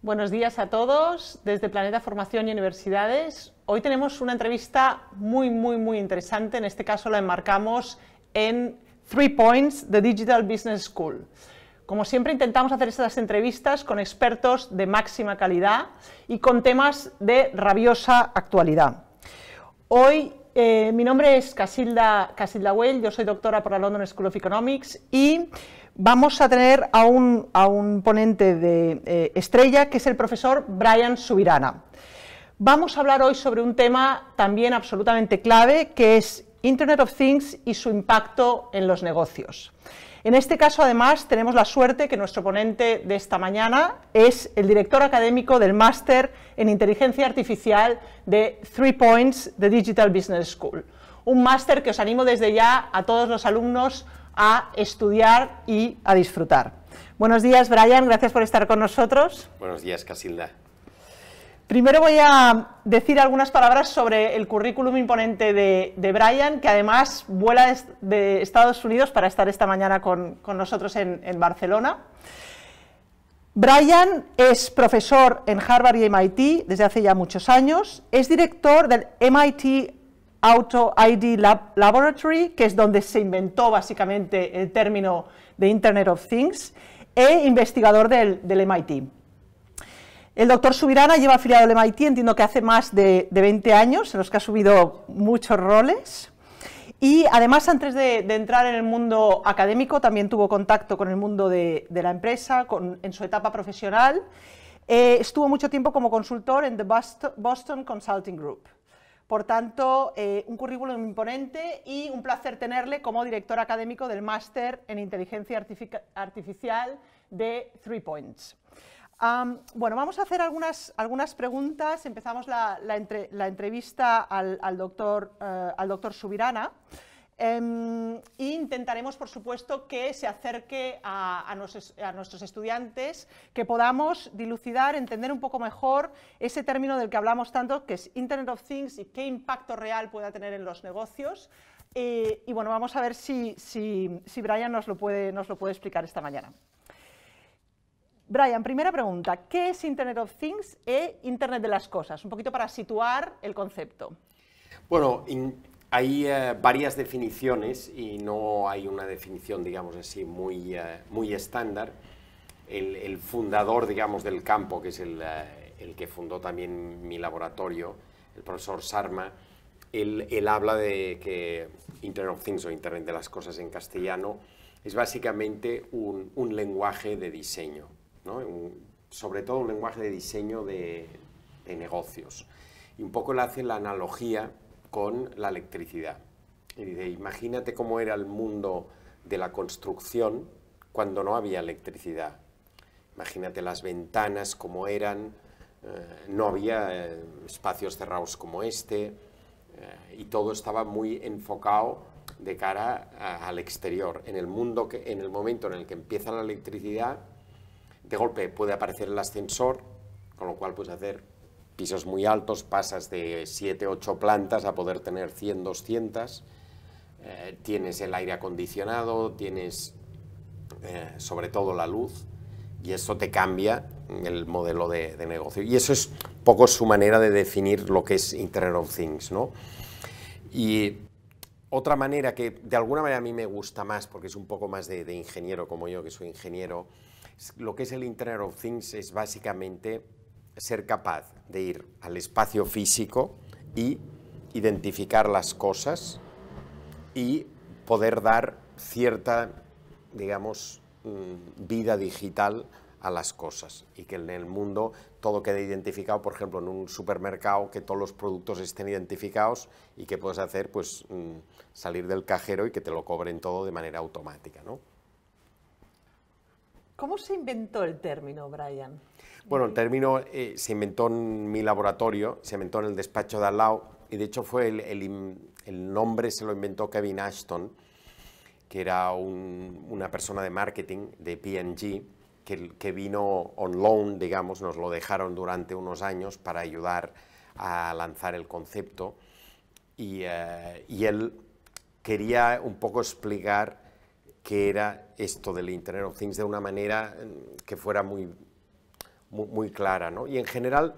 Buenos días a todos desde Planeta Formación y Universidades. Hoy tenemos una entrevista muy, muy, muy interesante. En este caso la enmarcamos en Three Points The Digital Business School. Como siempre intentamos hacer estas entrevistas con expertos de máxima calidad y con temas de rabiosa actualidad. Hoy eh, mi nombre es Casilda, Casilda yo soy doctora por la London School of Economics y vamos a tener a un, ponente de eh, estrella, que es el profesor Brian Subirana. Vamos a hablar hoy sobre un tema también absolutamente clave, que es Internet of Things y su impacto en los negocios. En este caso, además, tenemos la suerte que nuestro ponente de esta mañana es el director académico del máster en Inteligencia Artificial de Three Points The Digital Business School. Un máster que os animo desde ya a todos los alumnos a estudiar y a disfrutar. Buenos días, Brian, gracias por estar con nosotros. Buenos días, Casilda. Primero voy a decir algunas palabras sobre el currículum imponente de, Brian, que además vuela de Estados Unidos para estar esta mañana con, nosotros en, en Barcelona. Brian es profesor en Harvard y MIT desde hace ya muchos años, es director del MIT Auto ID Laboratory, que es donde se inventó básicamente el término de Internet of Things, e investigador del, MIT. El doctor Subirana lleva afiliado al MIT, entiendo que hace más de, 20 años, en los que ha subido muchos roles. Y además, antes de, entrar en el mundo académico, también tuvo contacto con el mundo de, la empresa, en su etapa profesional. Eh, estuvo mucho tiempo como consultor en The Boston Consulting Group. Por tanto, eh, un currículum imponente y un placer tenerle como director académico del máster en inteligencia artificial de Three Points. bueno, vamos a hacer algunas, algunas preguntas. Empezamos la, entrevista al, doctor, eh, al doctor Subirana e intentaremos, por supuesto, que se acerque a, a, nuestros, estudiantes, que podamos dilucidar, entender un poco mejor ese término del que hablamos tanto, que es Internet of Things y qué impacto real pueda tener en los negocios. Eh, y bueno, vamos a ver si, si, si, Brian nos lo, puede, nos lo puede explicar esta mañana. Brian, primera pregunta, ¿qué es Internet of Things e Internet de las Cosas? Un poquito para situar el concepto. Bueno, in hay eh, varias definiciones y no hay una definición, digamos así, muy, eh, muy estándar. El, fundador, digamos, del campo, que es el, eh, el, que fundó también mi laboratorio, el profesor Sarma, él, habla de que Internet of Things o Internet de las Cosas en castellano es básicamente un, lenguaje de diseño, ¿no? sobre todo un lenguaje de diseño de, de negocios. Y un poco le hace la analogía con la electricidad. Y imagínate cómo era el mundo de la construcción cuando no había electricidad. Imagínate las ventanas como eran, eh, no había eh, espacios cerrados como este, eh, y todo estaba muy enfocado de cara al exterior. En el, mundo que, en el momento en el que empieza la electricidad, de golpe puede aparecer el ascensor, con lo cual puedes hacer pisos muy altos pasas de 7, 8 plantas a poder tener 100, 200. Eh, tienes el aire acondicionado, tienes eh, sobre todo la luz y eso te cambia el modelo de, negocio. Y eso es poco su manera de definir lo que es Internet of Things, ¿no? Y otra manera que de alguna manera a mí me gusta más, porque es un poco más de, ingeniero como yo, que soy ingeniero, lo que es el Internet of Things es básicamente ser capaz de ir al espacio físico y identificar las cosas y poder dar cierta, digamos, mm, vida digital a las cosas y que en el mundo todo quede identificado, por ejemplo, en un supermercado que todos los productos estén identificados y que puedes hacer, pues, mm, salir del cajero y que te lo cobren todo de manera automática, ¿no? ¿Cómo se inventó el término, Brian? Bueno, el término eh, se inventó en mi laboratorio, se inventó en el despacho de al lado, y de hecho fue el, nombre se lo inventó Kevin Ashton, que era una persona de marketing de P&G, que, que, vino on loan, digamos, nos lo dejaron durante unos años para ayudar a lanzar el concepto, y, eh, y él quería un poco explicar qué era esto del Internet of Things de una manera mm, que fuera muy muy, clara. ¿no? Y en general,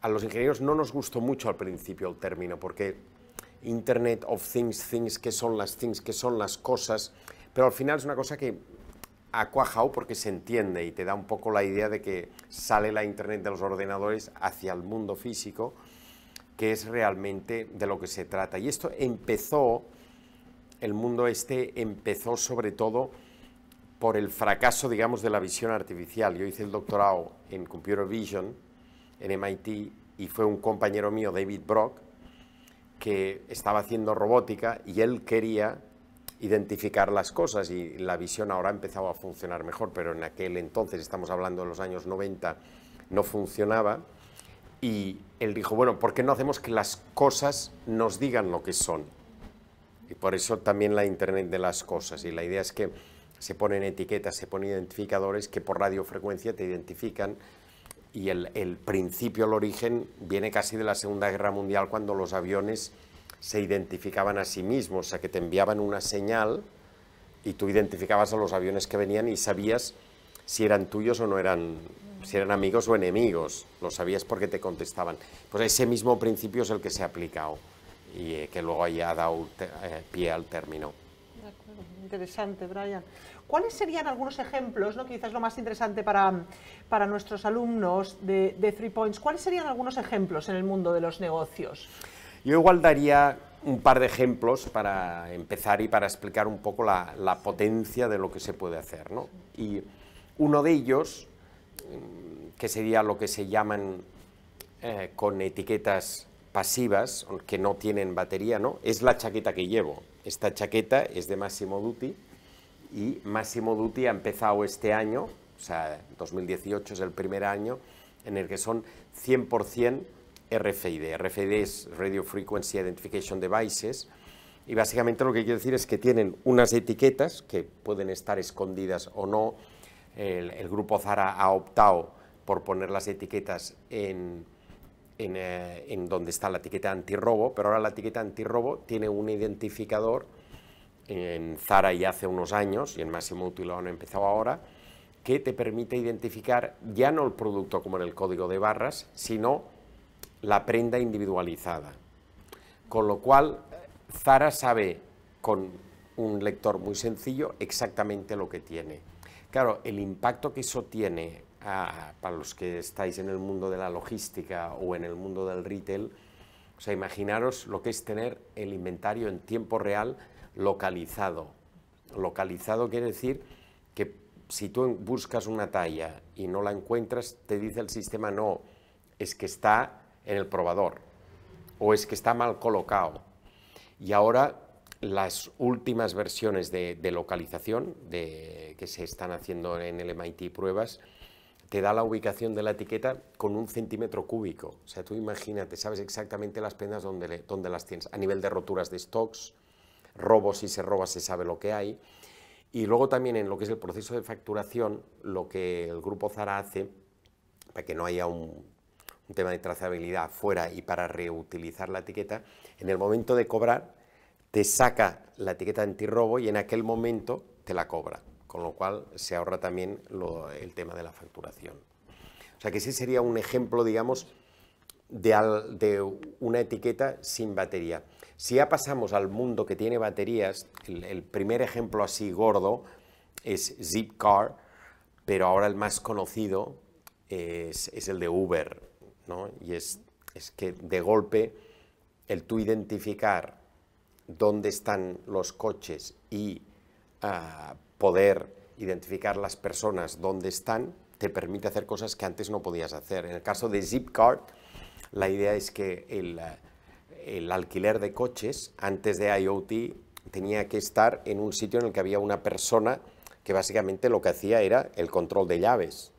a los ingenieros no nos gustó mucho al principio el término, porque Internet of Things, Things, que son las Things, qué son las cosas, pero al final es una cosa que ha cuajado porque se entiende y te da un poco la idea de que sale la Internet de los ordenadores hacia el mundo físico, que es realmente de lo que se trata. Y esto empezó, el mundo este empezó sobre todo por el fracaso, digamos, de la visión artificial. Yo hice el doctorado en Computer Vision en MIT y fue un compañero mío, David Brock, que estaba haciendo robótica y él quería identificar las cosas y la visión ahora ha empezaba a funcionar mejor, pero en aquel entonces, estamos hablando de los años 90, no funcionaba. Y él dijo, bueno, ¿por qué no hacemos que las cosas nos digan lo que son? Y por eso también la Internet de las cosas. Y la idea es que se ponen etiquetas, se ponen identificadores que por radiofrecuencia te identifican y el, principio, el origen, viene casi de la Segunda Guerra Mundial cuando los aviones se identificaban a sí mismos, o sea que te enviaban una señal y tú identificabas a los aviones que venían y sabías si eran tuyos o no eran, si eran amigos o enemigos, lo sabías porque te contestaban. Pues ese mismo principio es el que se ha aplicado y eh, que luego ahí dado eh, pie al término interesante, Brian. ¿Cuáles serían algunos ejemplos, ¿no? quizás lo más interesante para, para nuestros alumnos de, de Three Points, cuáles serían algunos ejemplos en el mundo de los negocios? Yo igual daría un par de ejemplos para empezar y para explicar un poco la, potencia de lo que se puede hacer. Y uno de ellos, mm, que sería lo que se llaman eh, con etiquetas pasivas, que no tienen batería, ¿no? es la chaqueta que llevo. Esta chaqueta es de Massimo Dutti y Massimo Dutti ha empezado este año, o sea, 2018 es el primer año en el que son 100% RFID. RFID es Radio Frequency Identification Devices y básicamente lo que quiero decir es que tienen unas etiquetas que pueden estar escondidas o no. el grupo Zara ha optado por poner las etiquetas en eh, en, donde está la etiqueta antirrobo, pero ahora la etiqueta antirrobo tiene un identificador en Zara ya hace unos años, y en Máximo Útil lo han empezado ahora, que te permite identificar ya no el producto como en el código de barras, sino la prenda individualizada. Con lo cual, Zara sabe con un lector muy sencillo exactamente lo que tiene. Claro, el impacto que eso tiene para los que estáis en el mundo de la logística o en el mundo del retail, o sea, imaginaros lo que es tener el inventario en tiempo real localizado. Localizado quiere decir que si tú buscas una talla y no la encuentras, te dice el sistema no, es que está en el probador o es que está mal colocado. Y ahora las últimas versiones de, localización que se están haciendo en el MIT pruebas, te da la ubicación de la etiqueta con un centímetro cúbico. O sea, tú imagínate, sabes exactamente las prendas donde, las tienes. A nivel de roturas de stocks, robos, si se roba se sabe lo que hay. Y luego también en lo que es el proceso de facturación, lo que el grupo Zara hace, para que no haya un, tema de trazabilidad fuera y para reutilizar la etiqueta, en el momento de cobrar te saca la etiqueta antirrobo y en aquel momento te la cobra con lo cual se ahorra también el tema de la facturación. O sea que ese sería un ejemplo, digamos, de, una etiqueta sin batería. Si ya pasamos al mundo que tiene baterías, el, primer ejemplo así gordo es Zipcar, pero ahora el más conocido es, el de Uber, ¿no? Y es, que de golpe el tú identificar dónde están los coches y ah, poder identificar las personas donde están te permite hacer cosas que antes no podías hacer. En el caso de Zipcar, la idea es que eh, el, alquiler de coches antes de IoT tenía que estar en un sitio en el que había una persona que básicamente lo que hacía era el control de llaves.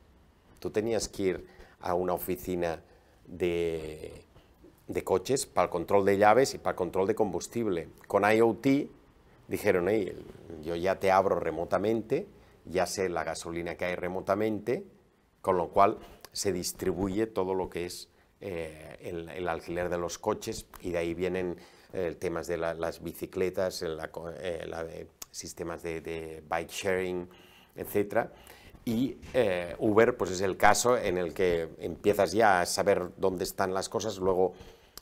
Tú tenías que ir a una oficina de, de coches para el control de llaves y para el control de combustible. Con IoT dijeron, yo ya te abro remotamente, ya sé la gasolina que hay remotamente, con lo cual se distribuye todo lo que es eh, el, alquiler de los coches y de ahí vienen eh, temas de las bicicletas, eh, la, de sistemas de, bike sharing, etc. Y Uber pues es el caso en el que empiezas ya a saber dónde están las cosas, luego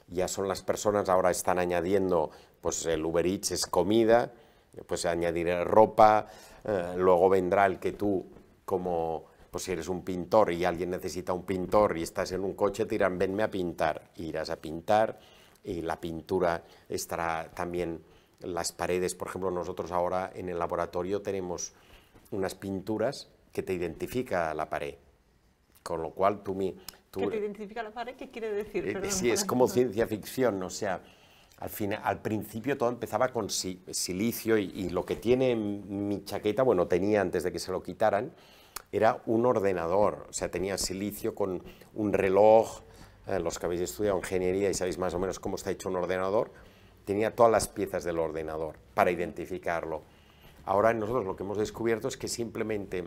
ya son las personas, ahora están añadiendo pues el Uber Eats es comida, pues añadiré ropa, eh, luego vendrá el que tú, como pues si eres un pintor y alguien necesita un pintor y estás en un coche, te dirán, venme a pintar, irás a pintar y la pintura estará también las paredes, por ejemplo, nosotros ahora en el laboratorio tenemos unas pinturas que te identifica la pared, con lo cual tú... me tú... ¿Que te identifica la pared? ¿Qué quiere decir? Eh, sí, es como ciencia ficción, o sea, al, principio todo empezaba con silicio y, lo que tiene mi chaqueta, bueno, tenía antes de que se lo quitaran, era un ordenador, o sea, tenía silicio con un reloj, eh, los que habéis estudiado ingeniería y sabéis más o menos cómo está hecho un ordenador, tenía todas las piezas del ordenador para identificarlo. Ahora nosotros lo que hemos descubierto es que simplemente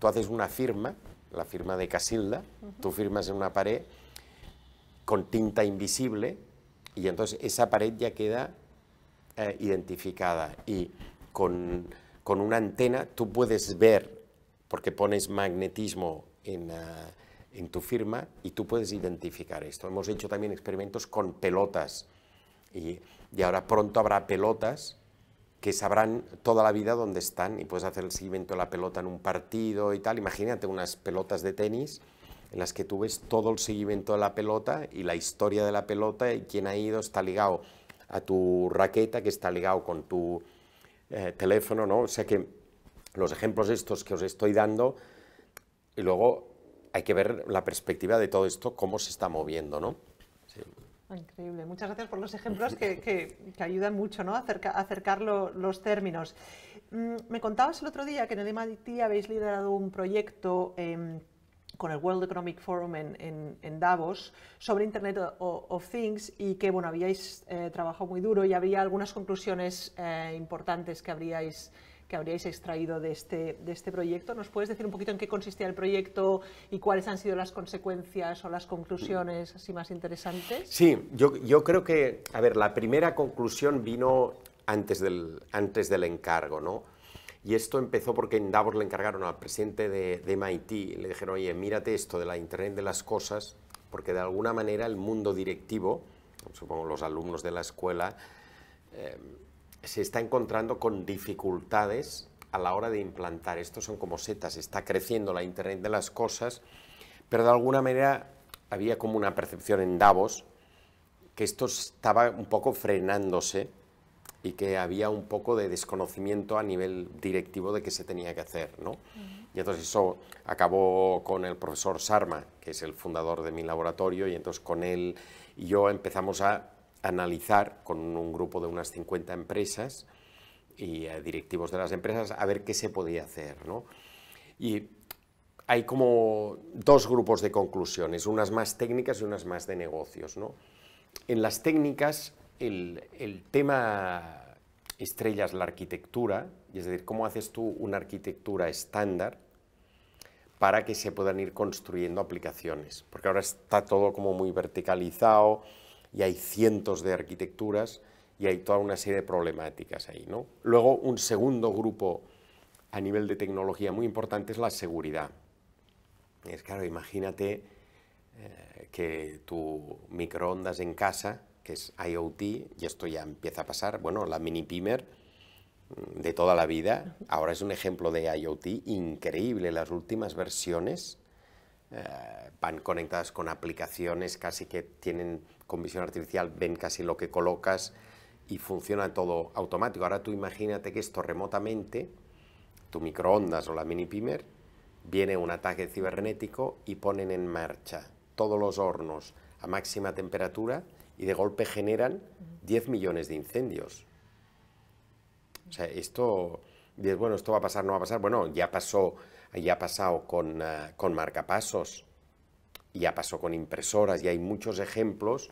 tú haces una firma, la firma de Casilda, tú firmas en una pared con tinta invisible y entonces esa pared ya queda eh, identificada y con, una antena tú puedes ver, porque pones magnetismo ah, en, tu firma y tú puedes identificar esto. Hemos hecho también experimentos con pelotas y, y ahora pronto habrá pelotas que sabrán toda la vida dónde están y puedes hacer el seguimiento de la pelota en un partido y tal. Imagínate unas pelotas de tenis en las que tú ves todo el seguimiento de la pelota y la historia de la pelota y quién ha ido está ligado a tu raqueta, que está ligado con tu eh, teléfono, ¿no? O sea que los ejemplos estos que os estoy dando, y luego hay que ver la perspectiva de todo esto, cómo se está moviendo, ¿no? Increíble. Muchas gracias por los ejemplos que, ayudan mucho ¿no? a acercar los términos. Mm, me contabas el otro día que en el MIT habéis liderado un proyecto eh, con el World Economic Forum en, Davos sobre Internet of Things y que bueno, habíais eh, trabajado muy duro y habría algunas conclusiones eh, importantes que habríais, que habríais extraído de este, de este proyecto. ¿Nos puedes decir un poquito en qué consistía el proyecto y cuáles han sido las consecuencias o las conclusiones así más interesantes? Sí, yo, creo que, a ver, la primera conclusión vino antes del, antes del encargo, ¿no? Y esto empezó porque en Davos le encargaron al presidente de, de MIT, le dijeron, oye, mírate esto de la Internet de las Cosas, porque de alguna manera el mundo directivo, supongo los alumnos de la escuela, eh, se está encontrando con dificultades a la hora de implantar. Estos son como setas, está creciendo la Internet de las Cosas, pero de alguna manera había como una percepción en Davos que esto estaba un poco frenándose y que había un poco de desconocimiento a nivel directivo de qué se tenía que hacer. ¿no? Y entonces eso acabó con el profesor Sarma, que es el fundador de mi laboratorio, y entonces con él y yo empezamos a analizar con un grupo de unas 50 empresas y eh, directivos de las empresas a ver qué se podía hacer. ¿no? Y hay como dos grupos de conclusiones, unas más técnicas y unas más de negocios. ¿no? En las técnicas el, el tema estrellas la arquitectura, es decir, cómo haces tú una arquitectura estándar para que se puedan ir construyendo aplicaciones. Porque ahora está todo como muy verticalizado y hay cientos de arquitecturas y hay toda una serie de problemáticas ahí. ¿no? Luego, un segundo grupo a nivel de tecnología muy importante es la seguridad. Es claro, imagínate eh, que tu microondas en casa que es IoT, y esto ya empieza a pasar, bueno, la mini pimer mm, de toda la vida, ahora es un ejemplo de IoT increíble, las últimas versiones eh, van conectadas con aplicaciones casi que tienen con visión artificial, ven casi lo que colocas y funciona todo automático. Ahora tú imagínate que esto remotamente, tu microondas o la mini pimer, viene un ataque cibernético y ponen en marcha todos los hornos a máxima temperatura, y de golpe generan 10 millones de incendios. O sea, esto, bueno, esto va a pasar, no va a pasar. Bueno, ya pasó, ya ha pasado con, eh, con marcapasos, ya pasó con impresoras, y hay muchos ejemplos,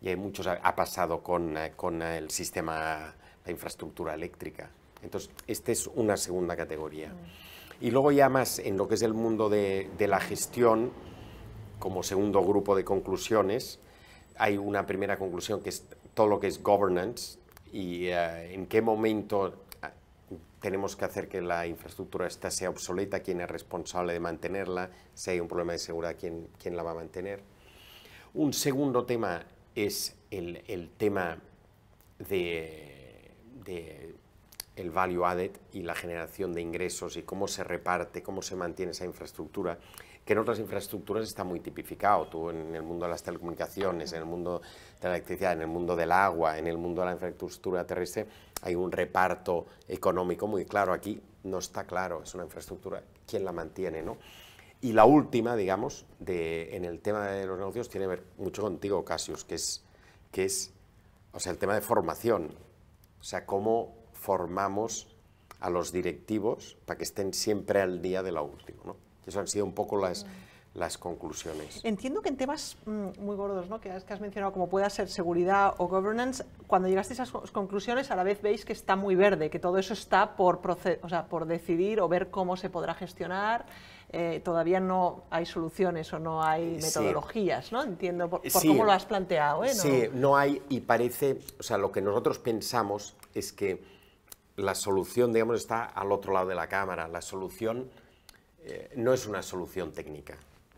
y hay muchos, ha, pasado con, eh, con el sistema, la infraestructura eléctrica. Entonces, esta es una segunda categoría. Y luego ya más en lo que es el mundo de, de la gestión, como segundo grupo de conclusiones, hay una primera conclusión que es todo lo que es governance y eh, en qué momento ah, tenemos que hacer que la infraestructura sea obsoleta, quién es responsable de mantenerla, si hay un problema de seguridad, quién, la va a mantener. Un segundo tema es el, tema de, el value added y la generación de ingresos y cómo se reparte, cómo se mantiene esa infraestructura que en otras infraestructuras está muy tipificado. Tú en el mundo de las telecomunicaciones, en el mundo de la electricidad, en el mundo del agua, en el mundo de la infraestructura terrestre, hay un reparto económico muy claro. Aquí no está claro, es una infraestructura, ¿quién la mantiene? ¿no? Y la última, digamos, de, en el tema de los negocios tiene que ver mucho contigo, Casius, que es, que es o sea, el tema de formación. O sea, cómo formamos a los directivos para que estén siempre al día de lo último. ¿no? Esas han sido un poco las, las conclusiones. Entiendo que en temas mm, muy gordos, ¿no? que, has, que has mencionado, como pueda ser seguridad o governance, cuando llegaste a esas conclusiones, a la vez veis que está muy verde, que todo eso está por, o sea, por decidir o ver cómo se podrá gestionar. Eh, todavía no hay soluciones o no hay metodologías, ¿no? Entiendo por, cómo lo has planteado. ¿eh? ¿No? Sí, no hay y parece, o sea, lo que nosotros pensamos es que la solución, digamos, está al otro lado de la cámara. La solución eh, no es una solución técnica.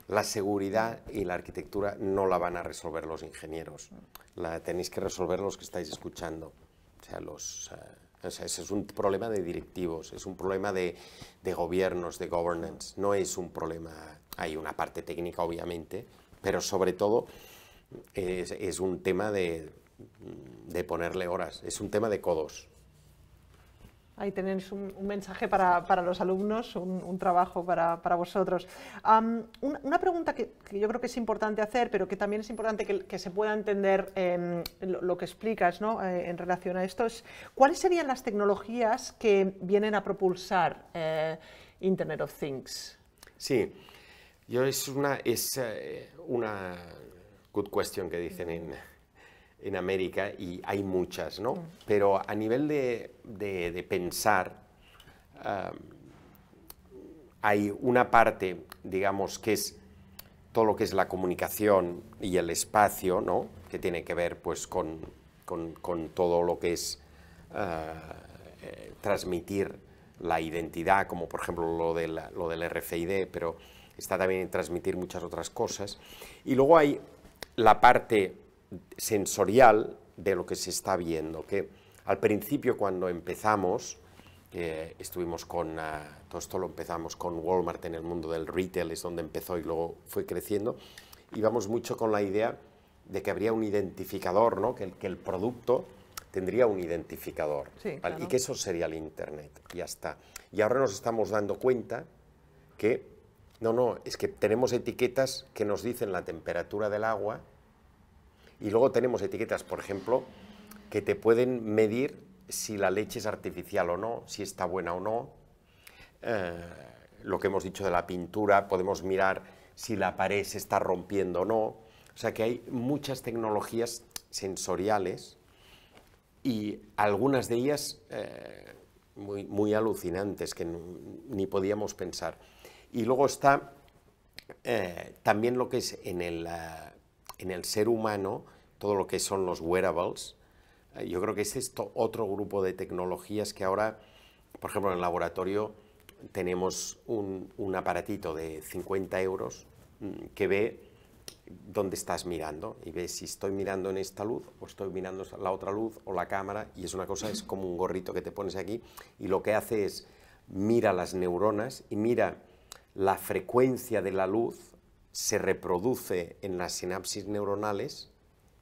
La seguridad y la arquitectura no la van a resolver los ingenieros. La tenéis que resolver los que estáis escuchando. O sea, los, eh, ese es un problema de directivos, es un problema de, gobiernos, de governance. No es un problema... Hay una parte técnica, obviamente, pero sobre todo es, un tema de ponerle horas, es un tema de codos. Ahí tenéis un, mensaje para, los alumnos, un, trabajo para, vosotros. una, pregunta que, yo creo que es importante hacer, pero que también es importante que, se pueda entender em, lo, que explicas eh, en relación a esto, es cuáles serían las tecnologías que vienen a propulsar eh, Internet of Things. Sí, yo es una, es, eh, una good question que dicen en, en América y hay muchas, ¿no? Mm. Pero a nivel de, pensar, hay una parte, digamos, que es todo lo que es la comunicación y el espacio, ¿no? Que tiene que ver, pues, con, todo lo que es ah, eh, transmitir la identidad, como por ejemplo lo, lo del RFID, pero está también en transmitir muchas otras cosas. Y luego hay la parte sensorial de lo que se está viendo, que al principio cuando empezamos, estuvimos con, ah, todo esto lo empezamos con Walmart en el mundo del retail, es donde empezó y luego fue creciendo, íbamos mucho con la idea de que habría un identificador, ¿no? que, el, que el producto tendría un identificador y que eso sería el Internet, ya está. Y ahora nos estamos dando cuenta que, no, no, es que tenemos etiquetas que nos dicen la temperatura del agua, y luego tenemos etiquetas, por ejemplo, que te pueden medir si la leche es artificial o no, si está buena o no. Eh, lo que hemos dicho de la pintura, podemos mirar si la pared se está rompiendo o no. O sea que hay muchas tecnologías sensoriales y algunas de ellas eh, muy, alucinantes que ni podíamos pensar. Y luego está eh, también lo que es en el, en el ser humano, todo lo que son los wearables, eh, yo creo que es esto otro grupo de tecnologías que ahora, por ejemplo, en el laboratorio tenemos un, un aparatito de 50 euros mm, que ve dónde estás mirando y ve si estoy mirando en esta luz o estoy mirando la otra luz o la cámara y es una cosa, es como un gorrito que te pones aquí y lo que hace es mira las neuronas y mira la frecuencia de la luz se reproduce en las sinapsis neuronales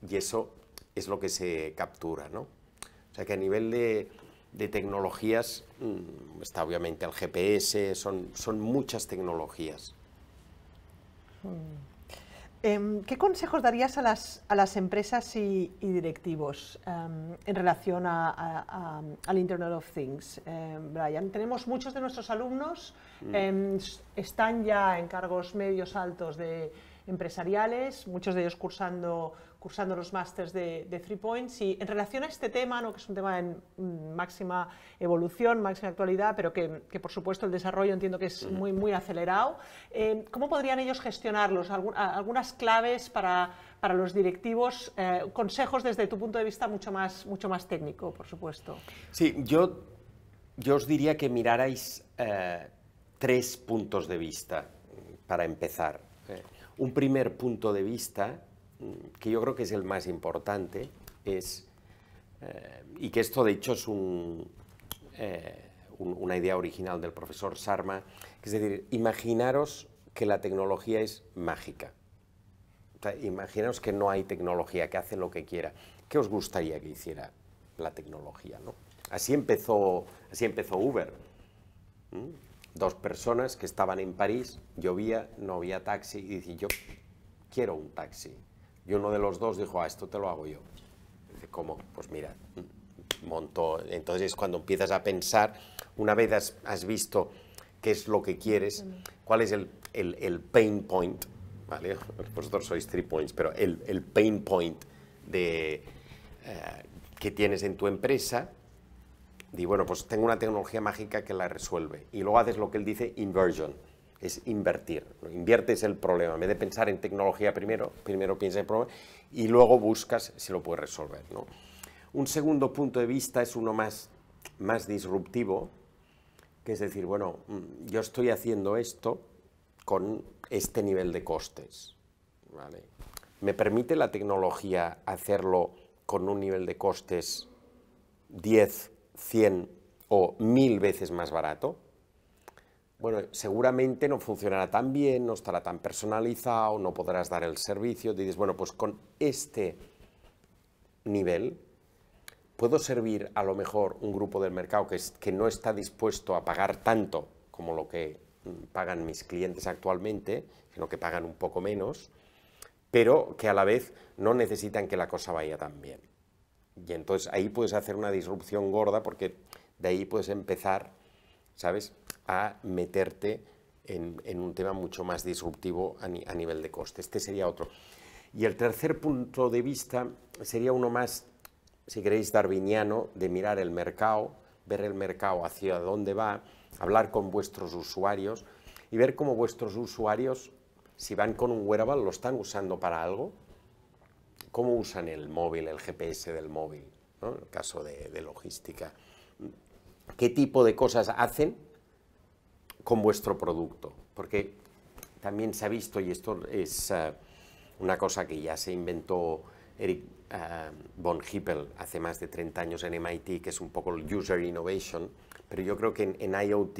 y eso es lo que se captura, O sea que a nivel de, tecnologías mm, está obviamente el GPS, son, muchas tecnologías. Hmm. Em, ¿Qué consejos darías a las, a las empresas y, directivos em, en relación al Internet of Things? Em, Brian, tenemos muchos de nuestros alumnos, mm. están ya en cargos medios altos de empresariales, muchos de ellos cursando cursando los másters de, de, Three Points. Y en relación a este tema, ¿no? que es un tema en mm, máxima evolución, máxima actualidad, pero que, por supuesto el desarrollo entiendo que es mm. muy, muy acelerado, eh, ¿cómo podrían ellos gestionarlos? algunas claves para, para los directivos, eh, consejos desde tu punto de vista mucho más, mucho más técnico, por supuesto. Sí, yo, yo os diría que mirarais eh, tres puntos de vista para empezar. Un primer punto de vista que yo creo que es el más importante, es, eh, y que esto de hecho es eh, una idea original del profesor Sarma, es decir, imaginaros que la tecnología es mágica. imaginaos que no hay tecnología, que hace lo que quiera. ¿Qué os gustaría que hiciera la tecnología? Así, empezó, así empezó Uber. Dos personas que estaban en París, llovía, no había taxi, y dice yo quiero un taxi. Y uno de los dos dijo, ah, esto te lo hago yo. Dice, ¿cómo? Pues mira, montó. Entonces cuando empiezas a pensar, una vez has, visto qué es lo que quieres, cuál es el, pain point, ¿vale? Vosotros sois three points, pero el, pain point de, eh, que tienes en tu empresa, di, bueno, pues tengo una tecnología mágica que la resuelve. Y luego haces lo que él dice, inversion es invertir. Inviertes el problema. En vez de pensar en tecnología primero, primero piensa en el problema y luego buscas si lo puedes resolver. Un segundo punto de vista es uno más, más disruptivo, que es decir, bueno, mm, yo estoy haciendo esto con este nivel de costes. ¿Me permite la tecnología hacerlo con un nivel de costes 10, 100 o 1000 veces más barato? bueno, seguramente no funcionará tan bien, no estará tan personalizado, no podrás dar el servicio. Te dices, bueno, pues con este nivel puedo servir a lo mejor un grupo del mercado que, que no está dispuesto a pagar tanto como lo que mm, pagan mis clientes actualmente, sino que pagan un poco menos, pero que a la vez no necesitan que la cosa vaya tan bien. Y entonces ahí puedes hacer una disrupción gorda porque de ahí puedes empezar ¿sabes? A meterte en, un tema mucho más disruptivo a, nivel de coste. Este sería otro. Y el tercer punto de vista sería uno más, si queréis, darwiniano, de mirar el mercado, ver el mercado hacia dónde va, hablar con vuestros usuarios y ver cómo vuestros usuarios, si van con un wearable, lo están usando para algo, cómo usan el móvil, el GPS del móvil, en el caso de, de logística qué tipo de cosas hacen con vuestro producto. Porque también se ha visto, y esto es eh, una cosa que ya se inventó Eric eh, von Hippel hace más de 30 años en MIT, que es un poco el user innovation, pero yo creo que en IoT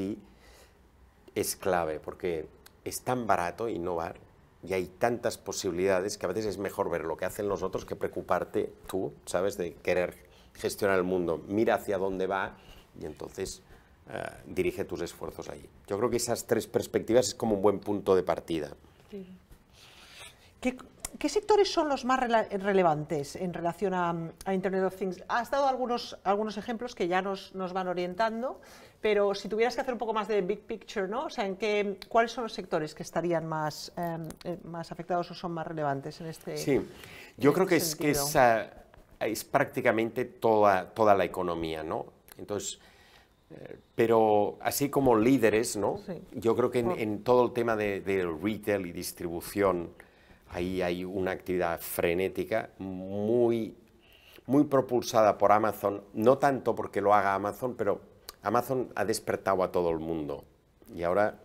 es clave porque es tan barato innovar y hay tantas posibilidades que a veces es mejor ver lo que hacen los otros que preocuparte tú, ¿sabes? De querer gestionar el mundo. Mira hacia dónde va y entonces eh, dirige tus esfuerzos ahí Yo creo que esas tres perspectivas es como un buen punto de partida. ¿Qué, sectores son los más relevantes en relación a, Internet of Things? Has dado algunos, algunos ejemplos que ya nos, nos, van orientando, pero si tuvieras que hacer un poco más de big picture, ¿no? O sea, ¿en qué, ¿cuáles son los sectores que estarían más, em, eh, más afectados o son más relevantes en este Sí, yo creo que este es, que ah, es prácticamente toda, toda la economía, ¿no? Entonces, pero así como líderes, ¿no? Yo creo que en, todo el tema del retail y distribución, ahí hay una actividad frenética muy, muy propulsada por Amazon, no tanto porque lo haga Amazon, pero Amazon ha despertado a todo el mundo. Y ahora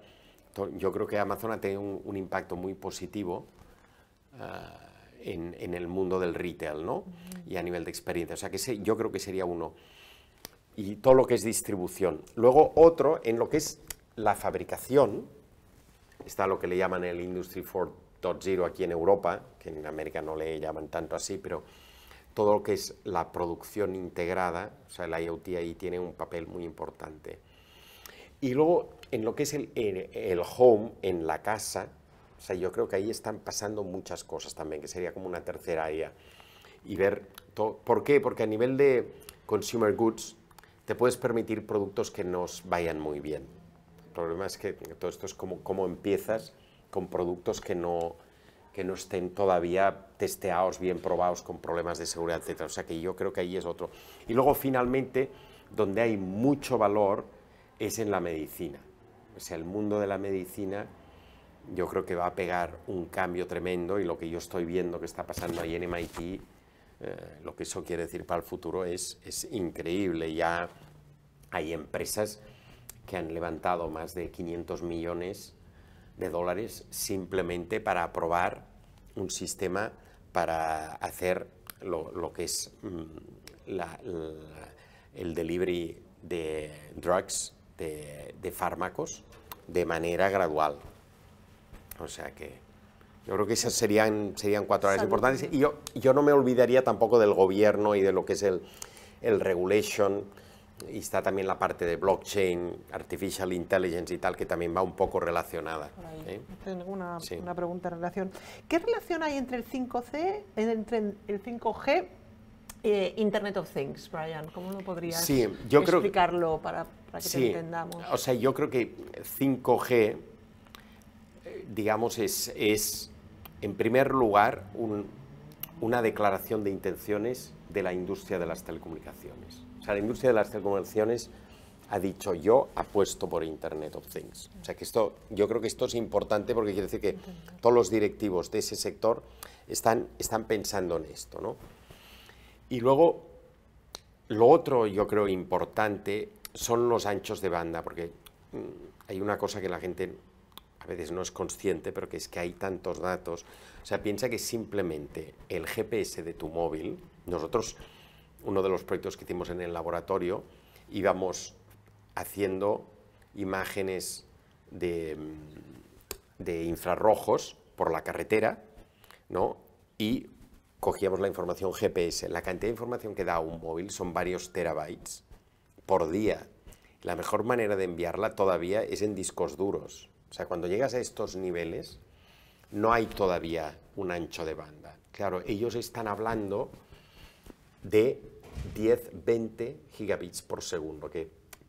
yo creo que Amazon ha tenido un, impacto muy positivo ah, en, el mundo del retail, ¿no? Y a nivel de experiencia. O sea que yo creo que sería uno y todo lo que es distribución. Luego otro en lo que es la fabricación, está lo que le llaman el Industry 4.0 aquí en Europa, que en América no le llaman tanto así, pero todo lo que es la producción integrada, o sea, el IoT ahí tiene un papel muy importante. Y luego en lo que es el, home, en la casa, o sea, yo creo que ahí están pasando muchas cosas también, que sería como una tercera área. Y ver ¿Por qué? Porque a nivel de consumer goods, te puedes permitir productos que nos vayan muy bien. El problema es que todo esto es como, cómo empiezas con productos que no, que no estén todavía testeados, bien probados, con problemas de seguridad, etc. O sea que yo creo que ahí es otro. Y luego finalmente, donde hay mucho valor es en la medicina. O sea, el mundo de la medicina yo creo que va a pegar un cambio tremendo y lo que yo estoy viendo que está pasando ahí en MIT eh, lo que eso quiere decir para el futuro es, es increíble. Ya hay empresas que han levantado más de 500 millones de dólares simplemente para aprobar un sistema para hacer lo, que es mm, el delivery de drugs, de, de fármacos, de manera gradual. O sea que yo creo que esas serían, serían cuatro áreas importantes. Y yo, yo no me olvidaría tampoco del gobierno y de lo que es el, regulation. Y está también la parte de blockchain, artificial intelligence y tal, que también va un poco relacionada. ¿eh? Una, pregunta en relación. ¿Qué relación hay entre el 5C, entre el 5G e eh, Internet of Things, Brian? ¿Cómo lo podrías explicarlo para, que sí, entendamos? O sea, yo creo que 5G, eh, digamos, es en primer lugar, una declaración de intenciones de la industria de las telecomunicaciones. O sea, la industria de las telecomunicaciones ha dicho yo apuesto por Internet of Things. O sea que esto, yo creo que esto es importante porque quiere decir que todos los directivos de ese sector están, están pensando en esto. Y luego, lo otro yo creo importante son los anchos de banda, porque mm, hay una cosa que la gente a veces no es consciente, pero que es que hay tantos datos. O sea, piensa que simplemente el GPS de tu móvil, nosotros, uno de los proyectos que hicimos en el laboratorio, íbamos haciendo imágenes de, de infrarrojos por la carretera, ¿no? Y cogíamos la información GPS. La cantidad de información que da un móvil son varios terabytes por día. La mejor manera de enviarla todavía es en discos duros. O sea, cuando llegas a estos niveles, no hay todavía un ancho de banda. Claro, ellos están hablando de 10, 20 gigabits por segundo,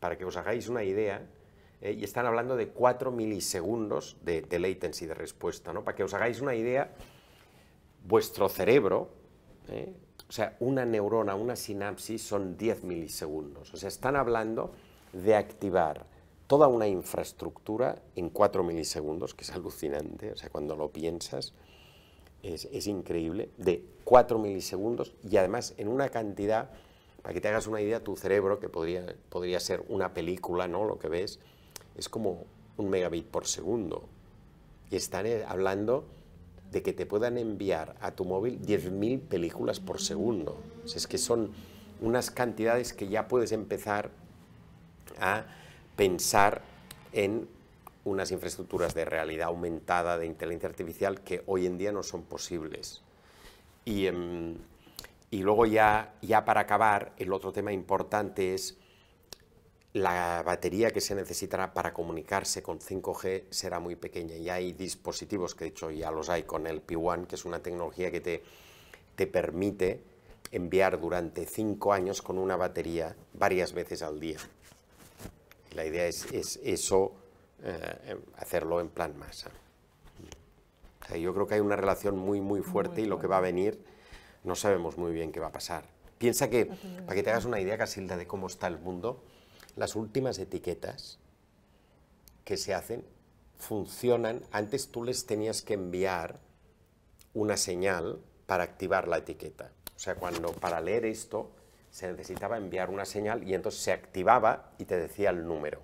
para que os hagáis una idea, eh, y están hablando de 4 milisegundos de, latency, de respuesta, ¿no? Para que os hagáis una idea, vuestro cerebro, eh, o sea, una neurona, una sinapsis son 10 milisegundos. O sea, están hablando de activar toda una infraestructura en 4 milisegundos, que es alucinante, o sea, cuando lo piensas es, increíble, de 4 milisegundos y además en una cantidad, para que te hagas una idea, tu cerebro, que podría, podría ser una película, ¿no? Lo que ves, es como un megabit por segundo. Y están eh, hablando de que te puedan enviar a tu móvil 10.000 películas por segundo. O sea, es que son unas cantidades que ya puedes empezar a pensar en unas infraestructuras de realidad aumentada, de inteligencia artificial, que hoy en día no son posibles. Em, y, luego ya, ya para acabar, el otro tema importante es la batería que se necesitará para comunicarse con 5G será muy pequeña y hay dispositivos que de hecho ya los hay con el P1, que es una tecnología que te, te permite enviar durante cinco años con una batería varias veces al día. La idea es, eso, eh, em, hacerlo en plan masa. yo creo que hay una relación muy, muy fuerte y lo que va a venir no sabemos muy bien qué va a pasar. Piensa que, para que te hagas una idea, Casilda, de cómo está el mundo, las últimas etiquetas que se hacen funcionan. Antes tú les tenías que enviar una señal para activar la etiqueta. O sea, cuando para leer esto se necesitaba enviar una señal y entonces se activaba y te decía el número.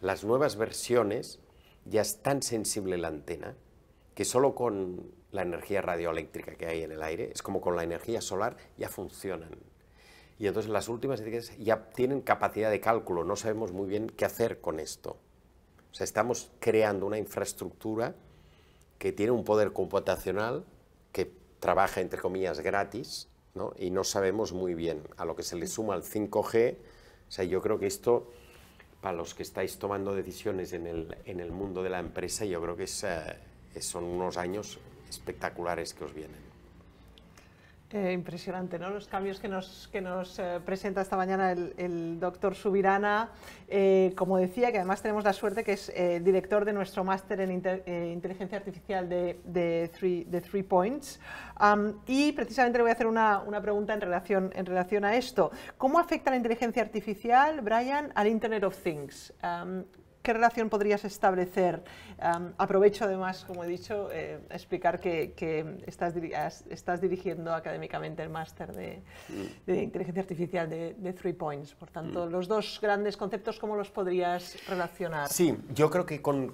Las nuevas versiones ya es tan sensible la antena que solo con la energía radioeléctrica que hay en el aire, es como con la energía solar, ya funcionan. Y entonces las últimas ya tienen capacidad de cálculo, no sabemos muy bien qué hacer con esto. O sea, estamos creando una infraestructura que tiene un poder computacional que trabaja, entre comillas, gratis, y no sabemos muy bien. A lo que se le suma el 5G, o sea, yo creo que esto, para los que estáis tomando decisiones en el, en el mundo de la empresa, yo creo que eh, son unos años espectaculares que os vienen. Eh, impresionante, ¿no? Los cambios que nos, que nos eh, presenta esta mañana el, doctor Subirana. Eh, como decía, que además tenemos la suerte que es director de nuestro máster en inteligencia artificial de, three, Points. y precisamente le voy a hacer una, pregunta en relación, en relación a esto. ¿Cómo afecta la inteligencia artificial, Brian, al Internet of Things? ¿Qué relación podrías establecer? aprovecho además, como he dicho, eh, explicar que, estás, dirigiendo académicamente el máster de, mm. inteligencia artificial de, Three Points. Por tanto, mm. los dos grandes conceptos, ¿cómo los podrías relacionar? Sí, yo creo que con,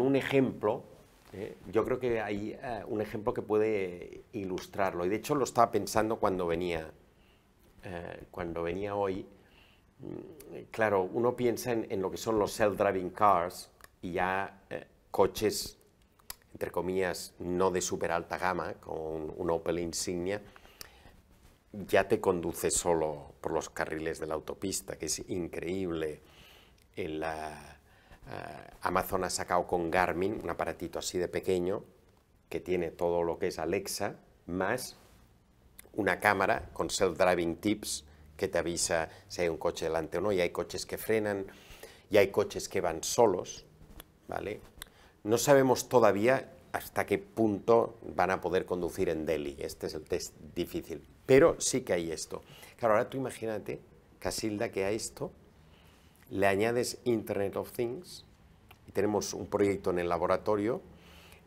un ejemplo, eh, yo creo que hay eh, un ejemplo que puede ilustrarlo. Y de hecho lo estaba pensando cuando venía, cuando venía hoy claro, uno piensa en, lo que son los self-driving cars y ya eh, coches, entre comillas, no de super alta gama, con un, Opel Insignia, ya te conduce solo por los carriles de la autopista, que es increíble. Eh, Amazon ha sacado con Garmin un aparatito así de pequeño que tiene todo lo que es Alexa, más una cámara con self-driving tips que te avisa si hay un coche delante o no, y hay coches que frenan, y hay coches que van solos, ¿vale? No sabemos todavía hasta qué punto van a poder conducir en Delhi, este es el test difícil, pero sí que hay esto. Claro, ahora tú imagínate, Casilda, que a esto le añades Internet of Things, y tenemos un proyecto en el laboratorio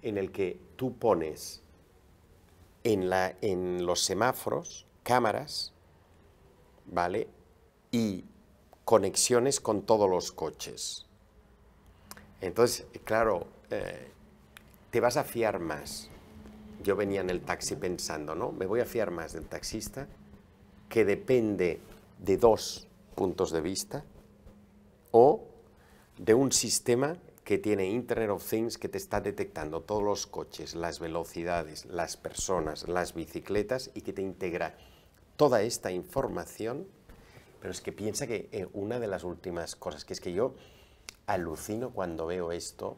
en el que tú pones en, la, en los semáforos cámaras ¿vale? Y conexiones con todos los coches. Entonces, claro, eh, te vas a fiar más. Yo venía en el taxi pensando, ¿no? Me voy a fiar más del taxista que depende de dos puntos de vista o de un sistema que tiene Internet of Things que te está detectando todos los coches, las velocidades, las personas, las bicicletas y que te integra toda esta información, pero es que piensa que eh, una de las últimas cosas, que es que yo alucino cuando veo esto,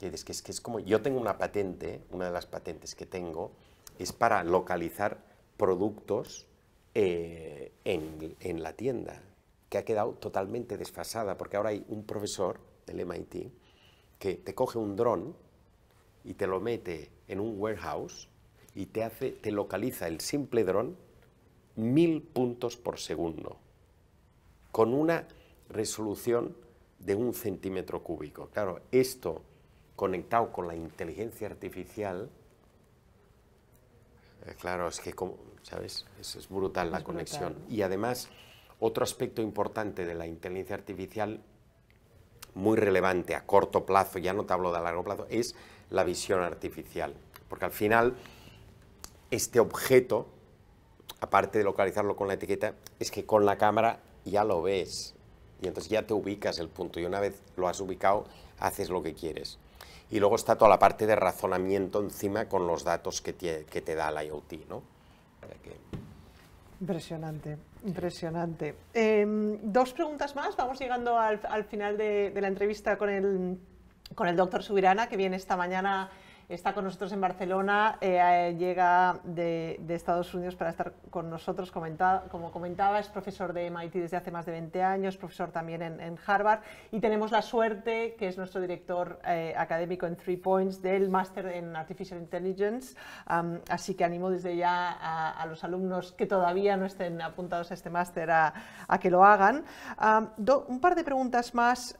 es que es, que es como, yo tengo una patente, una de las patentes que tengo, es para localizar productos eh, en, la tienda, que ha quedado totalmente desfasada, porque ahora hay un profesor del MIT que te coge un dron y te lo mete en un warehouse y te, hace, te localiza el simple dron mil puntos por segundo, con una resolución de un centímetro cúbico. Claro, esto conectado con la inteligencia artificial, eh, claro, es que, como, ¿sabes? Es, brutal la conexión. Y además, otro aspecto importante de la inteligencia artificial, muy relevante a corto plazo, ya no te hablo de a largo plazo, es la visión artificial. Porque al final, este objeto aparte de localizarlo con la etiqueta, es que con la cámara ya lo ves. Y entonces ya te ubicas el punto y una vez lo has ubicado, haces lo que quieres. Y luego está toda la parte de razonamiento encima con los datos que te, da la IoT, ¿no? Impresionante, impresionante. Em, dos preguntas más, vamos llegando al, final de, la entrevista con con el doctor Subirana, que viene esta mañana Está con nosotros en Barcelona, eh, eh, llega de, Estados Unidos para estar con nosotros, como comentaba, es profesor de MIT desde hace más de 20 años, profesor también en, Harvard y tenemos la suerte, que es nuestro director eh, académico en Three Points, del máster en Artificial Intelligence, así que animo desde ya a, los alumnos que todavía no estén apuntados a este máster a, que lo hagan. un par de preguntas más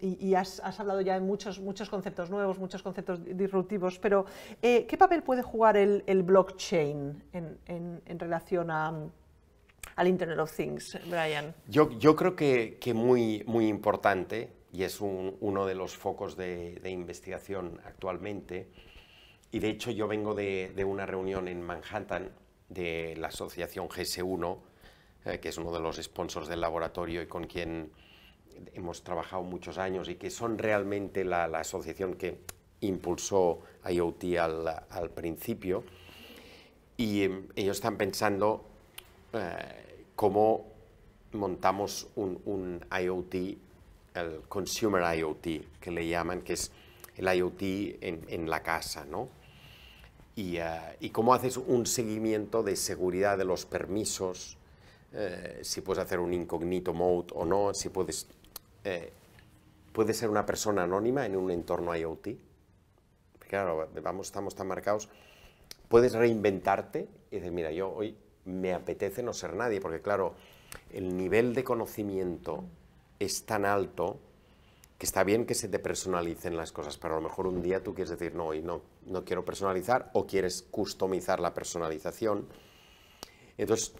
y, has, has hablado ya de muchos, muchos conceptos nuevos, muchos conceptos disruptivos pero eh, ¿qué papel puede jugar el, blockchain en, relación al Internet of Things, Brian? Yo, creo que, que, muy, importante y es uno de los focos de, investigación actualmente. Y de hecho yo vengo de, una reunión en Manhattan de la asociación GS1, eh, que es uno de los sponsors del laboratorio y con quien hemos trabajado muchos años y que son realmente la asociación que impulsó IoT al, al principio. Y em, ellos están pensando eh, cómo montamos un, un, IoT, el Consumer IoT, que le llaman, que es el IoT en, en la casa, ¿no? Y, eh, y, cómo haces un seguimiento de seguridad de los permisos, eh, si puedes hacer un incognito mode o no, si puedes... puedes ser una persona anónima en un entorno IoT claro, vamos, estamos tan marcados, puedes reinventarte y decir, mira, yo hoy me apetece no ser nadie, porque claro, el nivel de conocimiento es tan alto que está bien que se te personalicen las cosas, pero a lo mejor un día tú quieres decir, no, hoy no, no quiero personalizar o quieres customizar la personalización. Entonces,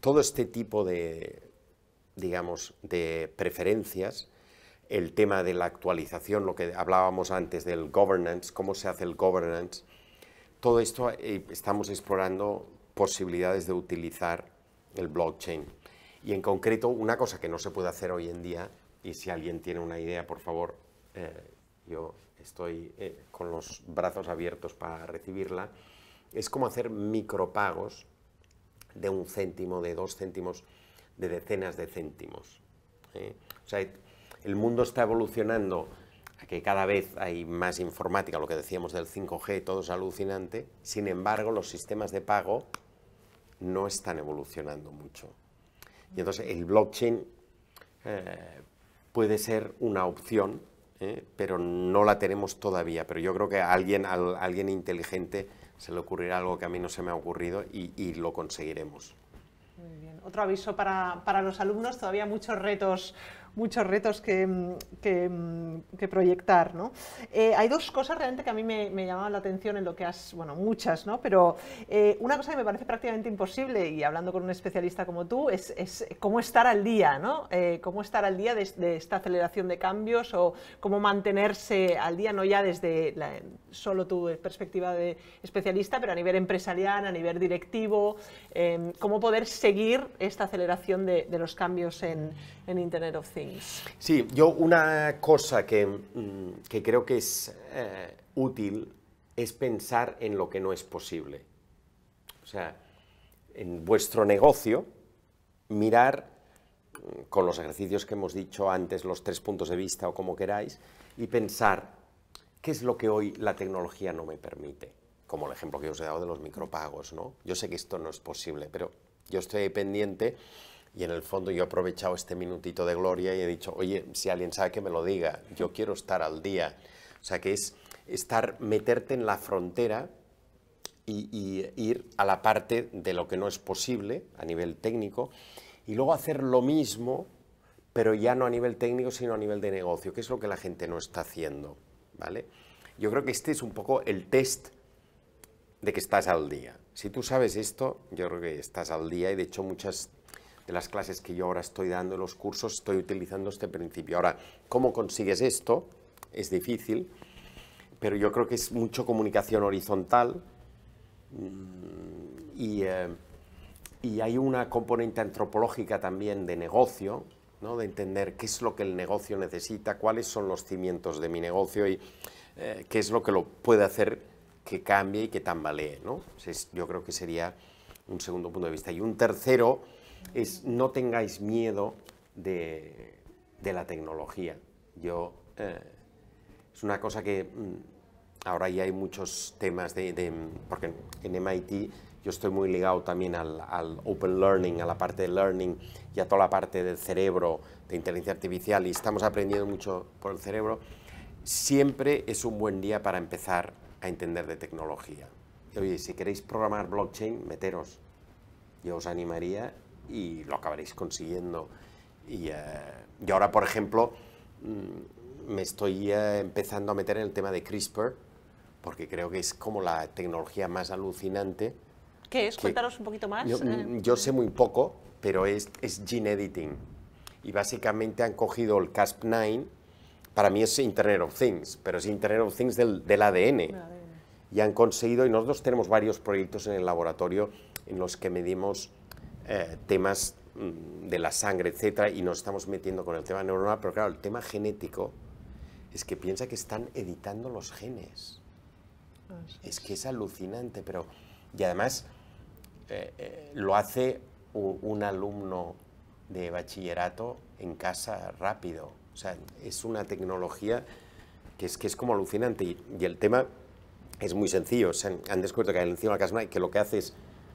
todo este tipo de, digamos, de preferencias el tema de la actualización, lo que hablábamos antes del governance, cómo se hace el governance, todo esto eh, estamos explorando posibilidades de utilizar el blockchain. Y en concreto, una cosa que no se puede hacer hoy en día, y si alguien tiene una idea, por favor, eh, yo estoy eh, con los brazos abiertos para recibirla, es como hacer micropagos de un céntimo, de dos céntimos, de decenas de céntimos. O sea, el mundo está evolucionando a que cada vez hay más informática, lo que decíamos del 5G, todo es alucinante, sin embargo los sistemas de pago no están evolucionando mucho. Y entonces el blockchain eh, puede ser una opción, eh, pero no la tenemos todavía. Pero yo creo que a alguien, alguien inteligente se le ocurrirá algo que a mí no se me ha ocurrido y, lo conseguiremos. Otro aviso para, para los alumnos, todavía muchos retos muchos retos que, mm, mm, proyectar. ¿no? Eh, hay dos cosas realmente que a mí me, llamaban la atención en lo que has, bueno, muchas, ¿no? pero eh, una cosa que me parece prácticamente imposible, y hablando con un especialista como tú, es, cómo estar al día, ¿no? Eh, cómo estar al día de, esta aceleración de cambios o cómo mantenerse al día, no ya desde solo tu perspectiva de especialista, pero a nivel empresarial, a nivel directivo, cómo poder seguir esta aceleración de los cambios en en Internet of Things. Sí, yo una cosa que, mm, que creo que es eh, útil es pensar en lo que no es posible. O sea, en vuestro negocio, mirar mm, con los ejercicios que hemos dicho antes, los tres puntos de vista o como queráis, y pensar qué es lo que hoy la tecnología no me permite. Como el ejemplo que os he dado de los micropagos, ¿no? Yo sé que esto no es posible, pero yo estoy pendiente y en el fondo yo he aprovechado este minutito de gloria y he dicho, oye, si alguien sabe que me lo diga, yo quiero estar al día. O sea, que es estar, meterte en la frontera y, ir a la parte de lo que no es posible a nivel técnico y luego hacer lo mismo, pero ya no a nivel técnico, sino a nivel de negocio, que es lo que la gente no está haciendo, ¿vale? Yo creo que este es un poco el test de que estás al día. Si tú sabes esto, yo creo que estás al día y de hecho muchas de las clases que yo ahora estoy dando en los cursos, estoy utilizando este principio. Ahora, ¿cómo consigues esto? Es difícil, pero yo creo que es mucho comunicación horizontal mm, eh, y, hay una componente antropológica también de negocio, ¿no? de entender qué es lo que el negocio necesita, cuáles son los cimientos de mi negocio y eh, qué es lo que lo puede hacer que cambie y que tambalee. yo creo que sería un segundo punto de vista. Y un tercero, es no tengáis miedo de, la tecnología. Yo, eh, es una cosa que mm, ahora ya hay muchos temas de, porque en MIT yo estoy muy ligado también al, open learning, a la parte de learning y a toda la parte del cerebro, de inteligencia artificial, y estamos aprendiendo mucho por el cerebro, siempre es un buen día para empezar a entender de tecnología. Oye, si queréis programar blockchain, meteros. Yo os animaría y lo acabaréis consiguiendo. Y, eh, ahora, por ejemplo, mm, me estoy eh, empezando a meter en el tema de CRISPR, porque creo que es como la tecnología más alucinante. ¿Qué es? Cuéntanos un poquito más. Mm, eh. Yo, sé muy poco, pero es, es gene editing. Y básicamente han cogido el casp 9 para mí es Internet of Things, pero es Internet of Things del, Del ADN. Y han conseguido, y nosotros tenemos varios proyectos en el laboratorio en los que medimos eh, temas mm, de la sangre, etcétera, y nos estamos metiendo con el tema neuronal, pero claro, el tema genético es que piensa que están editando los genes. Es que es alucinante, pero... Y además eh, eh, lo hace un, alumno de bachillerato en casa rápido. O sea, es una tecnología que es, que es como alucinante. Y, el tema es muy sencillo. han descubierto que hay encima de la casma y que lo que hace es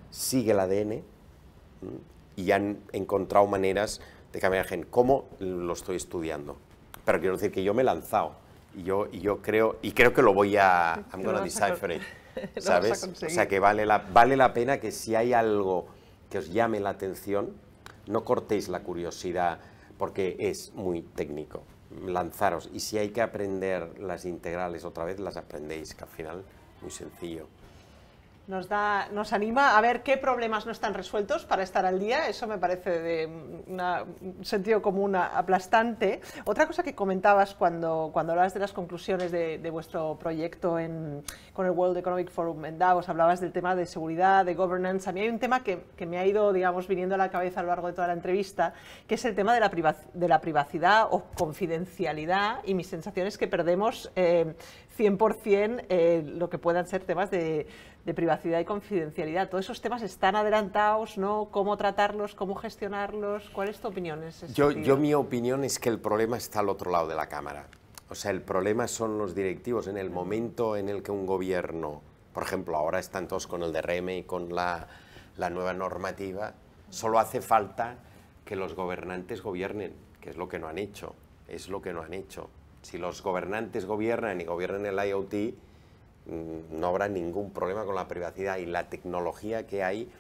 sigue el ADN, y han encontrado maneras de cambiar el gen. ¿Cómo lo estoy estudiando? Pero quiero decir que yo me he lanzado y yo, yo creo, y creo que lo voy a... I'm to decipher it, ¿sabes? O sea, que vale la, vale la pena que si hay algo que os llame la atención, no cortéis la curiosidad porque es muy técnico. Lanzaros. Y si hay que aprender las integrales otra vez, las aprendéis, que al final muy sencillo nos, da, nos anima a ver qué problemas no están resueltos para estar al día. Eso me parece de un sentido común aplastante. Otra cosa que comentabas cuando, cuando hablabas de las conclusiones de, vuestro proyecto en, con el World Economic Forum en Davos, hablabas del tema de seguridad, de governance. A mí hay un tema que, me ha ido, digamos, viniendo a la cabeza a lo largo de toda la entrevista, que es el tema de la, de la privacidad o confidencialidad y mis sensaciones que perdemos eh, 100% eh, lo que puedan ser temas de, privacidad y confidencialidad. Todos esos temas están adelantados, ¿no? ¿Cómo tratarlos? ¿Cómo gestionarlos? ¿Cuál es tu opinión? yo, yo mi opinión es que el problema está al otro lado de la cámara. O sea, el problema son los directivos. En el momento en el que un gobierno, por ejemplo, ahora están todos con el DRM y con la nueva normativa, solo hace falta que los gobernantes gobiernen, que es lo que no han hecho. Es lo que no han hecho. Si los gobernantes gobiernan y gobiernan el IoT, mm, no habrá ningún problema con la privacidad y la tecnología que hay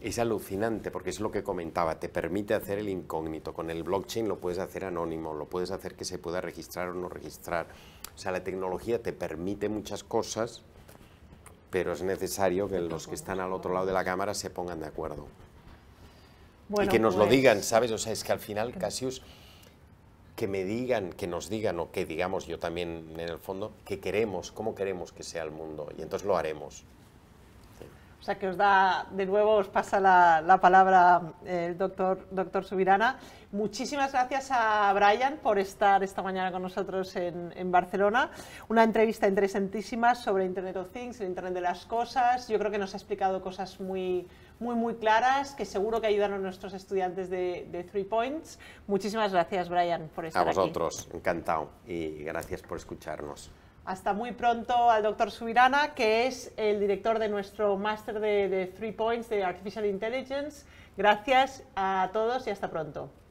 es alucinante porque es lo que comentaba, te permite hacer el incógnito. Con el blockchain lo puedes hacer anónimo, lo puedes hacer que se pueda registrar o no registrar. O sea, la tecnología te permite muchas cosas, pero es necesario que los que están al otro lado de la cámara se pongan de acuerdo. y que nos lo pues digan, ¿sabes? O sea, es que al final, Casius que me digan, que nos digan o que digamos yo también en el fondo, que queremos, cómo queremos que sea el mundo y entonces lo haremos. O sea que os da, de nuevo os pasa la, palabra eh, el doctor, doctor Subirana. Muchísimas gracias a Brian por estar esta mañana con nosotros en, en, Barcelona. Una entrevista interesantísima sobre Internet of Things, el Internet de las Cosas. Yo creo que nos ha explicado cosas muy, muy, muy claras que seguro que ayudan a nuestros estudiantes de, Three Points. Muchísimas gracias, Brian, por estar aquí. A vosotros, encantado. Y gracias por escucharnos. Hasta muy pronto al doctor Subirana, que es el director de nuestro máster de Three Points de Artificial Intelligence. Gracias a todos y hasta pronto.